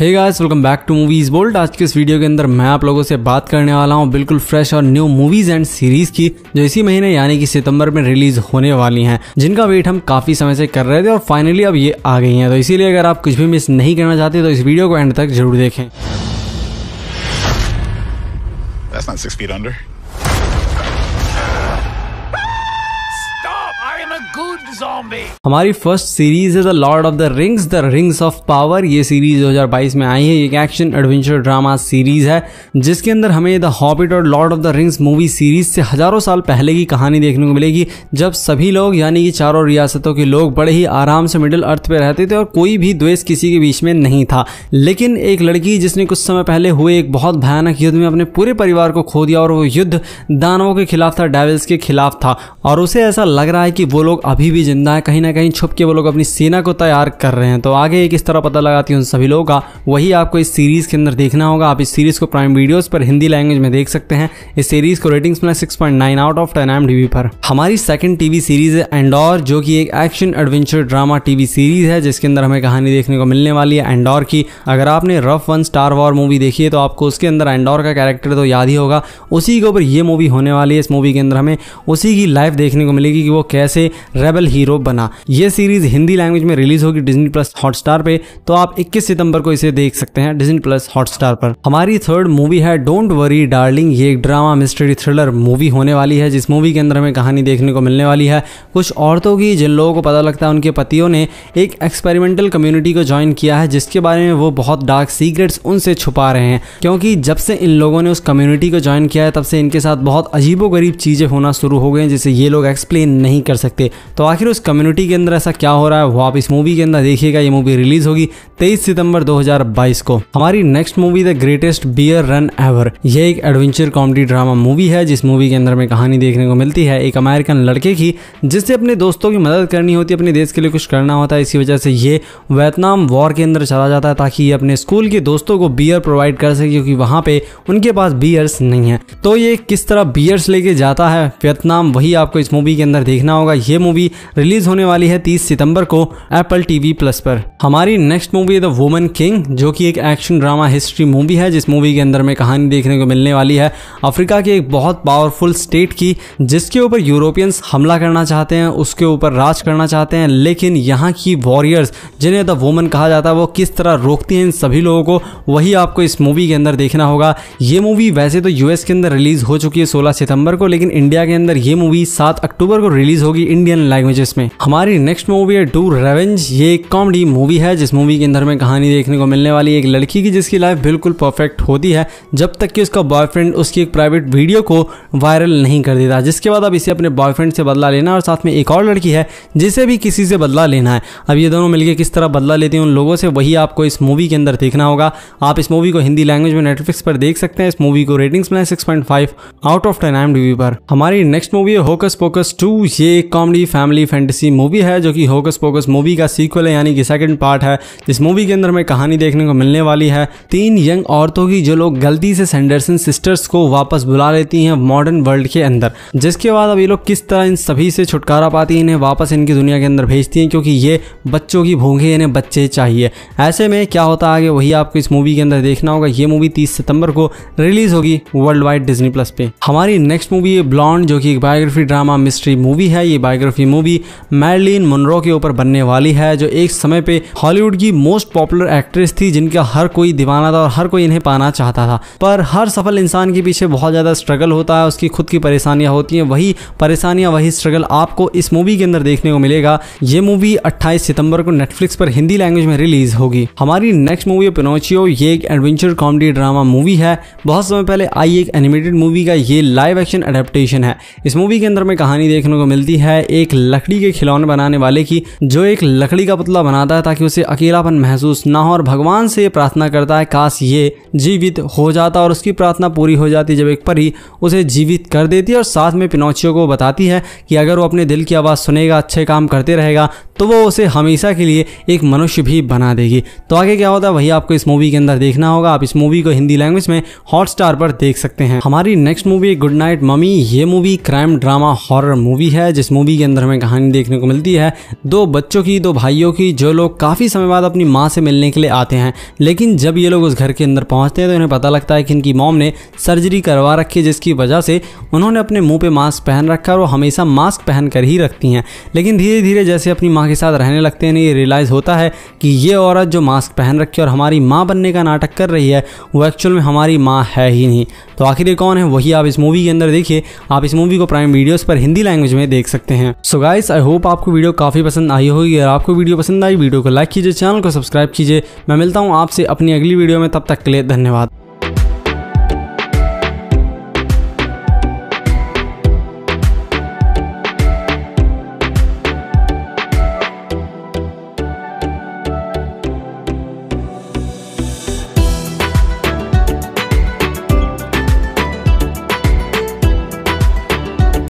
hey guys welcome back to movies bold आज के इस वीडियो के अंदर मैं आप लोगों से बात करने वाला हूं बिल्कुल फ्रेश और न्यू मूवीज एंड सीरीज की जो इसी महीने यानी कि सितंबर में रिलीज होने वाली हैं जिनका वेट हम काफी समय से कर रहे थे और फाइनली अब ये आ गई हैं तो इसीलिए अगर आप कुछ भी मिस नहीं करना चाहते तो इस वीडियो को एंड तक जरूर देखें गुड जॉम्बी हमारी फर्स्ट सीरीज है the Lord of the Rings the Rings of Power ये सीरीज 2022 में आई है एक एक्शन एडवेंचर ड्रामा सीरीज है जिसके अंदर हमें द हॉबिट और Lord of the Rings movie series से हजारों साल पहले की कहानी देखने को मिलेगी जब सभी लोग यानी कि चारों रियासतों के लोग बड़े ही आराम से मिडिल अर्थ पे रहते थे और कोई भी द्वेष किसी के बीच में नहीं था लेकिन एक लड़की जिसने कुछ समय पहले हुए एक बहुत भयानक युद्ध में अपने पूरे परिवार को खो दिया और वो युद्ध दानवों के खिलाफ था डेविल्स के खिलाफ था और उसे ऐसा लग रहा है कि वो लोग लोग अभी भी जिंदा है कहीं ना कहीं छुप के वो लोग अपनी सेना को तैयार कर रहे हैं तो आगे किस तरह पता लगाती है उन सभी लोगों का वही आपको इस सीरीज़ के अंदर देखना होगा आप इस सीरीज़ को प्राइम वीडियोज़ पर हिंदी लैंग्वेज में देख सकते हैं इस सीरीज़ को रेटिंग्स मिला सिक्स आउट ऑफ टेन एम पर हमारी सेकेंड टीवी सीरीज़ है एंडोर जो कि एक action adventure drama TV series है जिसके अंदर हमें कहानी देखने को मिलने वाली है एंडोर की अगर आपने Rogue One Star War movie देखी है तो आपको उसके अंदर एंडोर का कैरेक्टर तो याद ही होगा उसी के ऊपर ये मूवी होने वाली है इस मूवी के अंदर हमें उसी की लाइफ देखने को मिलेगी कि वो कैसे रेबल हीरो बना ये सीरीज हिंदी लैंग्वेज में रिलीज होगी डिजनी प्लस हॉटस्टार पे तो आप 21 सितंबर को इसे देख सकते हैं डिजनी प्लस हॉटस्टार पर हमारी थर्ड मूवी है डोंट वरी डार्लिंग ये एक ड्रामा मिस्ट्री थ्रिलर मूवी होने वाली है जिस मूवी के अंदर हमें कहानी देखने को मिलने वाली है कुछ औरतों की जिन लोगों को पता लगता है उनके पतियों ने एक एक्सपेरिमेंटल कम्युनिटी को ज्वाइन किया है जिसके बारे में वो बहुत डार्क सीक्रेट्स उनसे छुपा रहे हैं क्योंकि जब से इन लोगों ने उस कम्युनिटी को ज्वाइन किया है तब से इनके साथ बहुत अजीबो गरीब चीज़ें होना शुरू हो गई जिसे ये लोग एक्सप्लेन नहीं कर सकते तो आखिर उस कम्युनिटी के अंदर ऐसा क्या हो रहा है वो आप इस मूवी के अंदर देखिएगा ये मूवी रिलीज होगी 23 सितंबर 2022 को हमारी next movie the Greatest Beer Run Ever यह एक एडवेंचर कॉमेडी ड्रामा मूवी है जिस मूवी के अंदर में कहानी देखने को मिलती है एक अमेरिकन लड़के की जिससे अपने दोस्तों की मदद करनी होती है अपने देश के लिए कुछ करना होता है इसी वजह से ये वियतनाम वॉर के अंदर चला जाता है ताकि ये अपने स्कूल के दोस्तों को बियर प्रोवाइड कर सके क्योंकि वहाँ पे उनके पास बियर्स नहीं है तो ये किस तरह बियर्स लेके जाता है वियतनाम वही आपको इस मूवी के अंदर देखना होगा ये मूवी रिलीज होने वाली है 30 सितंबर को एप्पल टीवी प्लस पर हमारी नेक्स्ट मूवी है द वुमन किंग जो कि एक एक्शन ड्रामा हिस्ट्री मूवी है जिस मूवी के अंदर में कहानी देखने को मिलने वाली है अफ्रीका के एक बहुत पावरफुल स्टेट की जिसके ऊपर यूरोपियंस हमला करना चाहते हैं उसके ऊपर राज करना चाहते हैं लेकिन यहाँ की वॉरियर्स जिन्हें द वुमन कहा जाता है वो किस तरह रोकती हैं इन सभी लोगों को वही आपको इस मूवी के अंदर देखना होगा ये मूवी वैसे तो यूएस के अंदर रिलीज हो चुकी है सोलह सितंबर को लेकिन इंडिया के अंदर ये मूवी सात अक्टूबर को रिलीज होगी इंडियन इंडियन लैंग्वेजेस में हमारी नेक्स्ट मूवी है टू रेवेंज ये एक कॉमेडी मूवी है जिस मूवी के अंदर में कहानी देखने को मिलने वाली एक लड़की की जिसकी लाइफ बिल्कुल परफेक्ट होती है जब तक कि उसका बॉयफ्रेंड उसकी एक प्राइवेट वीडियो को वायरल नहीं कर देता जिसके बाद अब इसे अपने बॉयफ्रेंड से बदला लेना और साथ में एक और लड़की है जिसे भी किसी से बदला लेना है अब ये दोनों मिलकर किस तरह बदला लेते हैं उन लोगों से वही आपको इस मूवी के अंदर देखना होगा आप इस मूवी को हिंदी लैंग्वेज में नेटफ्लिक्स पर देख सकते हैं इस मूवी को रेटिंग्स में six point out of ten एम पर हमारी नेक्स्ट मूवी है होकस पोकस टू ये कॉमेडी फैमिली फैंटेसी मूवी है जो कि होकस पोकस मूवी का सीक्वल है यानी कि सेकंड पार्ट है जिस मूवी के अंदर हमें कहानी देखने को मिलने वाली है तीन यंग औरतों की जो लोग गलती से सेंडरसन सिस्टर्स को वापस बुला लेती हैं मॉडर्न वर्ल्ड के अंदर जिसके बाद अब ये लोग किस तरह इन सभी से छुटकारा पाती है इन्हें वापस इनकी दुनिया के अंदर भेजती हैं क्योंकि ये बच्चों की भूखे इन्हें बच्चे चाहिए ऐसे में क्या होता आगे वही आपको इस मूवी के अंदर देखना होगा ये मूवी तीस सितंबर को रिलीज होगी वर्ल्ड वाइड डिजनी प्लस पे हमारी नेक्स्ट मूवी है ब्लॉन्ड जो कि एक बायोग्राफी ड्रामा मिस्ट्री मूवी है ये बायोग्राफी की मूवी मैरलिन मुनरो के ऊपर बनने वाली है जो एक समय पे हॉलीवुड की मोस्ट पॉपुलर एक्ट्रेस थी जिनका हर कोई दीवाना था और हर कोई इन्हें पाना चाहता था पर हर सफल इंसान के पीछे बहुत ज़्यादा स्ट्रगल होता है उसकी खुद की परेशानियाँ होती हैं वही परेशानियाँ वही स्ट्रगल आपको इस मूवी के अंदर देखने को मिलेगा ये मूवी अट्ठाईस सितंबर को नेटफ्लिक्स पर हिंदी लैंग्वेज में रिलीज होगी हमारी नेक्स्ट मूवी है पिनोचियो ये एक एडवेंचर कॉमेडी ड्रामा मूवी है बहुत समय पहले आई एक एनिमेटेड मूवी का ये लाइव एक्शन अडेप्टेशन है इस मूवी के अंदर में कहानी देखने को मिलती है एक एक लकड़ी के खिलौने बनाने वाले की जो एक लकड़ी का पुतला बनाता है ताकि उसे अकेलापन महसूस ना हो और भगवान से प्रार्थना करता है काश ये जीवित हो जाता और उसकी प्रार्थना पूरी हो जाती जब एक परी उसे जीवित कर देती है और साथ में पिनौचियों को बताती है कि अगर वो अपने दिल की आवाज़ सुनेगा अच्छे काम करते रहेगा तो वो उसे हमेशा के लिए एक मनुष्य भी बना देगी तो आगे क्या होता है वही आपको इस मूवी के अंदर देखना होगा आप इस मूवी को हिंदी लैंग्वेज में हॉटस्टार पर देख सकते हैं हमारी next movie good night mommy ये movie crime drama horror movie है जिस मूवी के अंदर अंदर हमें कहानी देखने को मिलती है दो बच्चों की दो भाइयों की जो लोग काफ़ी समय बाद अपनी माँ से मिलने के लिए आते हैं लेकिन जब ये लोग उस घर के अंदर पहुँचते हैं तो इन्हें पता लगता है कि इनकी मॉम ने सर्जरी करवा रखी है जिसकी वजह से उन्होंने अपने मुँह पर मास्क पहन रखा और वो हमेशा मास्क पहन कर ही रखती हैं लेकिन धीरे धीरे जैसे अपनी माँ के साथ रहने लगते हैं ये रियलाइज़ होता है कि ये औरत जो मास्क पहन रखी है और हमारी माँ बनने का नाटक कर रही है वो एक्चुअल में हमारी माँ है ही नहीं तो आखिर ये कौन है वही आप इस मूवी के अंदर देखिए आप इस मूवी को प्राइम वीडियोज़ पर हिंदी लैंग्वेज में देख सकते हैं सो गाइस आई होप आपको वीडियो काफ़ी पसंद आई होगी अगर आपको वीडियो पसंद आई वीडियो को लाइक कीजिए चैनल को सब्सक्राइब कीजिए मैं मिलता हूँ आपसे अपनी अगली वीडियो में तब तक के लिए धन्यवाद